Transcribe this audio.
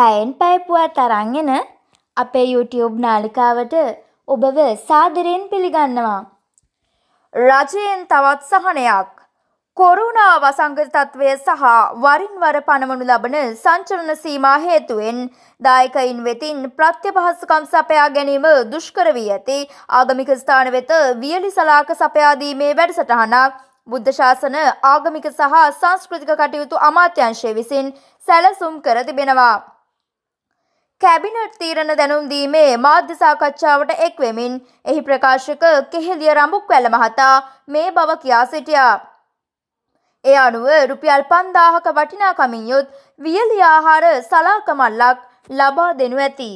පැයෙන් පැයපුවා තරංගෙන අපේ YouTube නාලිකාවට ඔබව සාදරයෙන් පිළිගන්නවා. රජයෙන් තවත් සහනයක් කොරුණා වසංගත තත්ත්වය සහ වරින් වර පණවනු ලබන සංචලන සීමා හේතුවෙන් දායකයින් වෙතින් ප්‍රත්‍යපහසුකම් සපයා ගැනීම දුෂ්කර වී ඇති ආගමික ස්ථාන වෙත වියලි සලාක සපයා දීමේ වැඩසටහනක් බුද්ධ ශාසන ආගමික සහ සංස්කෘතික කටයුතු අමාත්‍යංශය විසින් සැලසුම් කර තිබෙනවා. කැබිනට් තීරණ දැනුම් දීමේ මාධ්‍ය සාකච්ඡාවට එක්වෙමින් එහි ප්‍රකාශක කෙහෙලිය රඹුක් වැල මහතා මේ බව කියා සිටියා. ඒ අනුව රුපියල් පන්දාහක වටිනාකමින් යුත් වියලි ආහාර සලාකමල්ලක් ලබා දෙනු ඇති.